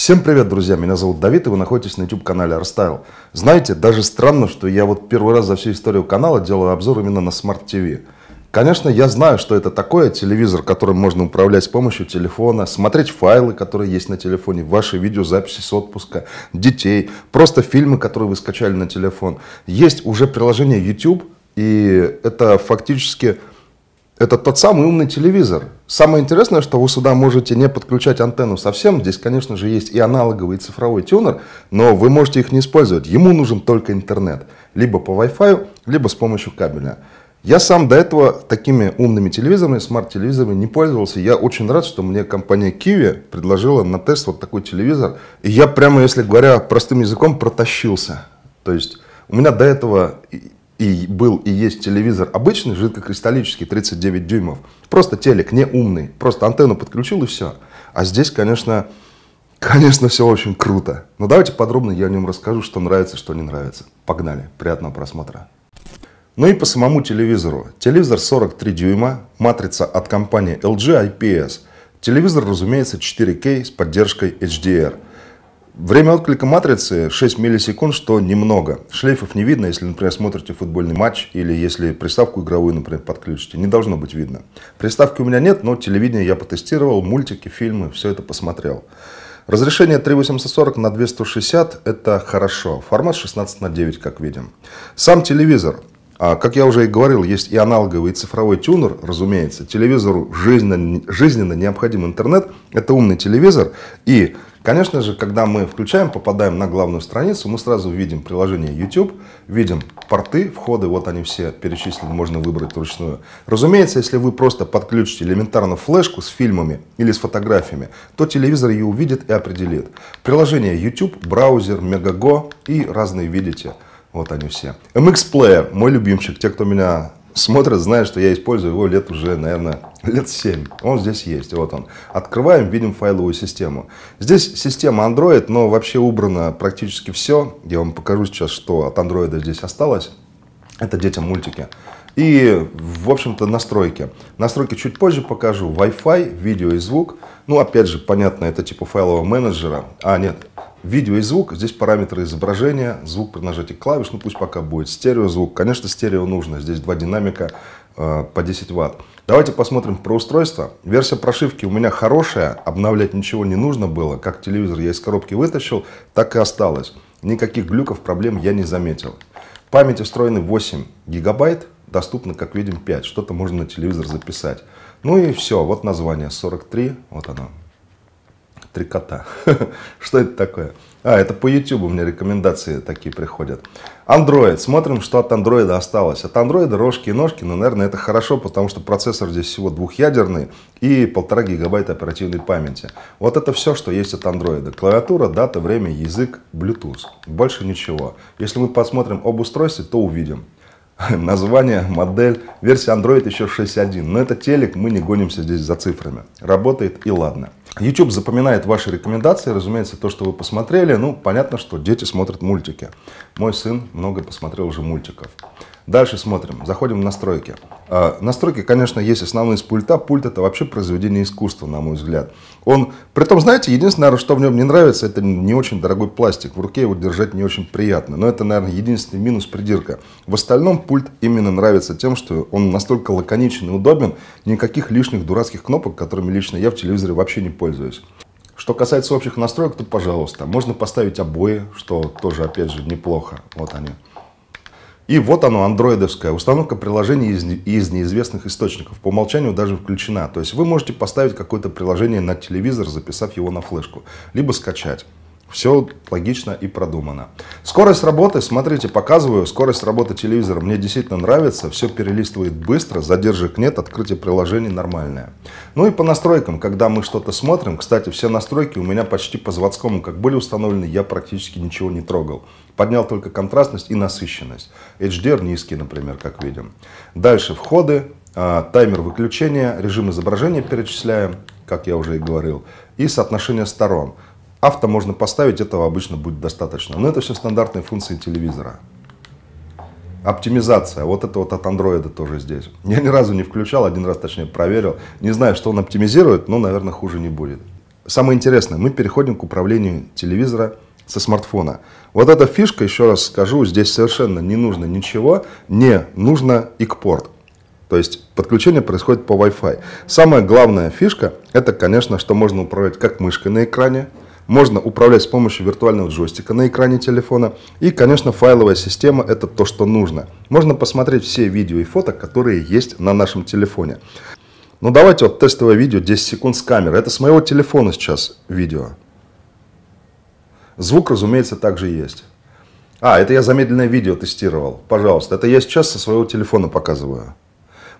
Всем привет, друзья! Меня зовут Давид, и вы находитесь на YouTube-канале Арстайл. Знаете, даже странно, что я вот первый раз за всю историю канала делаю обзор именно на Smart TV. Конечно, я знаю, что это такое телевизор, которым можно управлять с помощью телефона, смотреть файлы, которые есть на телефоне, ваши видеозаписи с отпуска, детей, просто фильмы, которые вы скачали на телефон. Есть уже приложение YouTube, и это фактически это тот самый умный телевизор, Самое интересное, что вы сюда можете не подключать антенну совсем. Здесь, конечно же, есть и аналоговый, и цифровой тюнер, но вы можете их не использовать. Ему нужен только интернет. Либо по Wi-Fi, либо с помощью кабеля. Я сам до этого такими умными телевизорами, смарт-телевизорами не пользовался. Я очень рад, что мне компания Kiwi предложила на тест вот такой телевизор. И я прямо, если говоря простым языком, протащился. То есть у меня до этого и был и есть телевизор обычный, жидкокристаллический, 39 дюймов. Просто телек, не умный. Просто антенну подключил и все. А здесь, конечно, конечно, все очень круто. Но давайте подробно я о нем расскажу, что нравится, что не нравится. Погнали. Приятного просмотра. Ну и по самому телевизору. Телевизор 43 дюйма, матрица от компании LG IPS. Телевизор, разумеется, 4K с поддержкой HDR – Время отклика матрицы 6 миллисекунд, что немного. Шлейфов не видно, если, например, смотрите футбольный матч или если приставку игровую, например, подключите. Не должно быть видно. Приставки у меня нет, но телевидение я потестировал, мультики, фильмы, все это посмотрел. Разрешение 3840 на 260 это хорошо. Формат 16 на 9, как видим. Сам телевизор. А, как я уже и говорил, есть и аналоговый, и цифровой тюнер, разумеется. Телевизору жизненно, жизненно необходим интернет. Это умный телевизор. И Конечно же, когда мы включаем, попадаем на главную страницу, мы сразу видим приложение YouTube, видим порты, входы, вот они все перечислены, можно выбрать вручную. Разумеется, если вы просто подключите элементарно флешку с фильмами или с фотографиями, то телевизор ее увидит и определит. Приложение YouTube, браузер, Megago и разные видите. Вот они все. MX Player, мой любимчик. Те, кто меня смотрят, знают, что я использую его лет уже, наверное, лет 7. Он здесь есть, вот он. Открываем, видим файловую систему. Здесь система Android, но вообще убрано практически все. Я вам покажу сейчас, что от Android здесь осталось. Это детям мультики. И, в общем-то, настройки. Настройки чуть позже покажу. Wi-Fi, видео и звук. Ну, опять же, понятно, это типа файлового менеджера. А, нет, Видео и звук, здесь параметры изображения, звук при нажатии клавиш, ну пусть пока будет стереозвук. Конечно, стерео нужно, здесь два динамика э, по 10 ватт. Давайте посмотрим про устройство. Версия прошивки у меня хорошая, обновлять ничего не нужно было. Как телевизор я из коробки вытащил, так и осталось. Никаких глюков, проблем я не заметил. Память встроены 8 гигабайт, доступно, как видим, 5. Что-то можно на телевизор записать. Ну и все, вот название 43, вот оно, три кота. Что это такое? А, это по YouTube у меня рекомендации такие приходят. Android. Смотрим, что от Android осталось. От Android рожки и ножки, но, наверное, это хорошо, потому что процессор здесь всего двухъядерный и полтора гигабайта оперативной памяти. Вот это все, что есть от Android. Клавиатура, дата, время, язык, Bluetooth. Больше ничего. Если мы посмотрим об устройстве, то увидим название, модель. Версия Android еще 6.1. Но это телек, мы не гонимся здесь за цифрами. Работает и ладно. YouTube запоминает ваши рекомендации, разумеется, то, что вы посмотрели. Ну, понятно, что дети смотрят мультики. Мой сын много посмотрел уже мультиков. Дальше смотрим, заходим в настройки. А, настройки, конечно, есть основные с пульта. Пульт это вообще произведение искусства, на мой взгляд. Он, при том, знаете, единственное, что в нем не нравится, это не очень дорогой пластик. В руке его держать не очень приятно. Но это, наверное, единственный минус придирка. В остальном пульт именно нравится тем, что он настолько лаконичен и удобен, никаких лишних дурацких кнопок, которыми лично я в телевизоре вообще не пользуюсь. Что касается общих настроек, то, пожалуйста, можно поставить обои, что тоже, опять же, неплохо. Вот они. И вот оно, андроидовская установка приложений из, из неизвестных источников. По умолчанию даже включена. То есть вы можете поставить какое-то приложение на телевизор, записав его на флешку, либо скачать. Все логично и продумано. Скорость работы, смотрите, показываю, скорость работы телевизора мне действительно нравится, все перелистывает быстро, задержек нет, открытие приложений нормальное. Ну и по настройкам, когда мы что-то смотрим, кстати, все настройки у меня почти по заводскому, как были установлены, я практически ничего не трогал. Поднял только контрастность и насыщенность. HDR низкий, например, как видим. Дальше входы, а, таймер выключения, режим изображения перечисляем, как я уже и говорил, и соотношение сторон. Авто можно поставить, этого обычно будет достаточно. Но это все стандартные функции телевизора. Оптимизация. Вот это вот от андроида тоже здесь. Я ни разу не включал, один раз точнее проверил. Не знаю, что он оптимизирует, но, наверное, хуже не будет. Самое интересное, мы переходим к управлению телевизора со смартфона. Вот эта фишка, еще раз скажу, здесь совершенно не нужно ничего, не нужно икпорт. То есть подключение происходит по Wi-Fi. Самая главная фишка, это, конечно, что можно управлять как мышкой на экране, можно управлять с помощью виртуального джойстика на экране телефона. И, конечно, файловая система – это то, что нужно. Можно посмотреть все видео и фото, которые есть на нашем телефоне. Ну давайте вот тестовое видео 10 секунд с камеры. Это с моего телефона сейчас видео. Звук, разумеется, также есть. А, это я замедленное видео тестировал. Пожалуйста, это я сейчас со своего телефона показываю.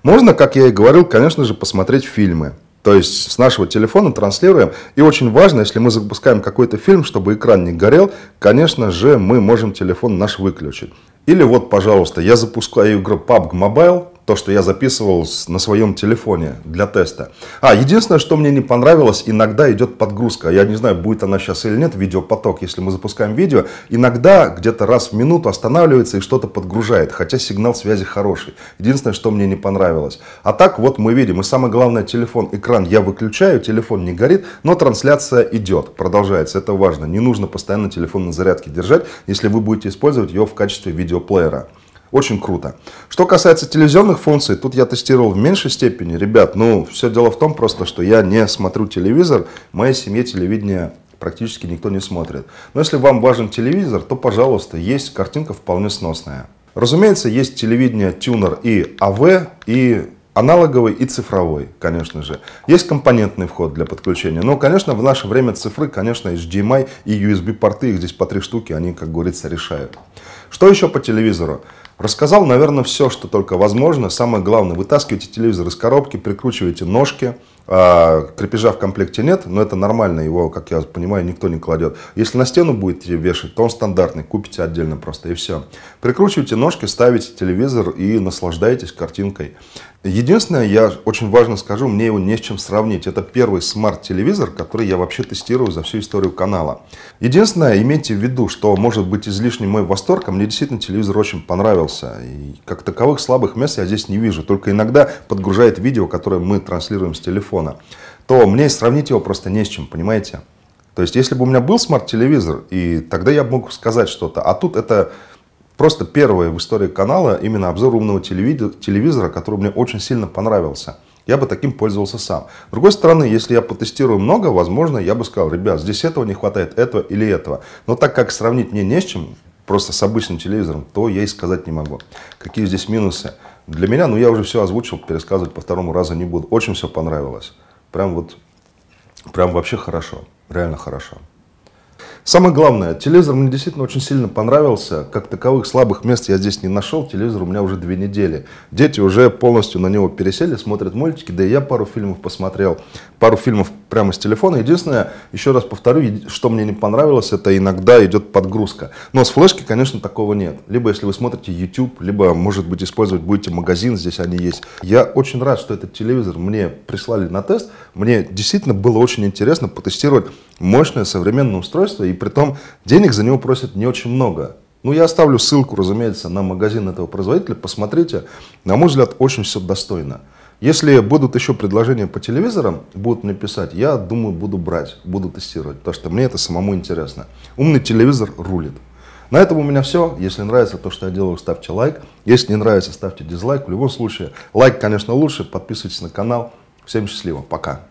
Можно, как я и говорил, конечно же, посмотреть фильмы. То есть с нашего телефона транслируем. И очень важно, если мы запускаем какой-то фильм, чтобы экран не горел, конечно же, мы можем телефон наш выключить. Или вот, пожалуйста, я запускаю игру PUBG Mobile, то, что я записывал на своем телефоне для теста. А, единственное, что мне не понравилось, иногда идет подгрузка. Я не знаю, будет она сейчас или нет, видеопоток, если мы запускаем видео. Иногда где-то раз в минуту останавливается и что-то подгружает, хотя сигнал связи хороший. Единственное, что мне не понравилось. А так вот мы видим, и самое главное, телефон, экран я выключаю, телефон не горит, но трансляция идет, продолжается. Это важно. Не нужно постоянно телефон на зарядке держать, если вы будете использовать его в качестве видеоплеера. Очень круто. Что касается телевизионных функций, тут я тестировал в меньшей степени. Ребят, ну, все дело в том просто, что я не смотрю телевизор, в моей семье телевидение практически никто не смотрит. Но если вам важен телевизор, то, пожалуйста, есть картинка вполне сносная. Разумеется, есть телевидение тюнер и АВ, и аналоговый и цифровой, конечно же. Есть компонентный вход для подключения, но, конечно, в наше время цифры, конечно, HDMI и USB порты, их здесь по три штуки, они, как говорится, решают. Что еще по телевизору? Рассказал, наверное, все, что только возможно. Самое главное, вытаскивайте телевизор из коробки, прикручивайте ножки, а, крепежа в комплекте нет, но это нормально, его, как я понимаю, никто не кладет. Если на стену будете вешать, то он стандартный, купите отдельно просто и все. Прикручивайте ножки, ставите телевизор и наслаждайтесь картинкой. Единственное, я очень важно скажу, мне его не с чем сравнить. Это первый смарт-телевизор, который я вообще тестирую за всю историю канала. Единственное, имейте в виду, что может быть излишний мой восторг, а мне действительно телевизор очень понравился. И как таковых слабых мест я здесь не вижу. Только иногда подгружает видео, которое мы транслируем с телефона телефона, то мне сравнить его просто не с чем, понимаете? То есть, если бы у меня был смарт-телевизор, и тогда я бы мог сказать что-то. А тут это просто первое в истории канала именно обзор умного телевизора, который мне очень сильно понравился. Я бы таким пользовался сам. С другой стороны, если я потестирую много, возможно, я бы сказал, ребят, здесь этого не хватает, этого или этого. Но так как сравнить мне не с чем, просто с обычным телевизором, то я и сказать не могу. Какие здесь минусы? Для меня, ну я уже все озвучил, пересказывать по второму разу не буду. Очень все понравилось. Прям вот, прям вообще хорошо. Реально хорошо. Самое главное, телевизор мне действительно очень сильно понравился. Как таковых слабых мест я здесь не нашел. Телевизор у меня уже две недели. Дети уже полностью на него пересели, смотрят мультики. Да и я пару фильмов посмотрел. Пару фильмов прямо с телефона. Единственное, еще раз повторю, что мне не понравилось, это иногда идет подгрузка. Но с флешки, конечно, такого нет. Либо если вы смотрите YouTube, либо, может быть, использовать будете магазин, здесь они есть. Я очень рад, что этот телевизор мне прислали на тест. Мне действительно было очень интересно потестировать мощное современное устройство, и при том денег за него просят не очень много. Ну, я оставлю ссылку, разумеется, на магазин этого производителя. Посмотрите. На мой взгляд, очень все достойно. Если будут еще предложения по телевизорам, будут мне писать, я думаю, буду брать, буду тестировать, потому что мне это самому интересно. Умный телевизор рулит. На этом у меня все. Если нравится то, что я делаю, ставьте лайк. Если не нравится, ставьте дизлайк. В любом случае, лайк, конечно, лучше. Подписывайтесь на канал. Всем счастливо. Пока.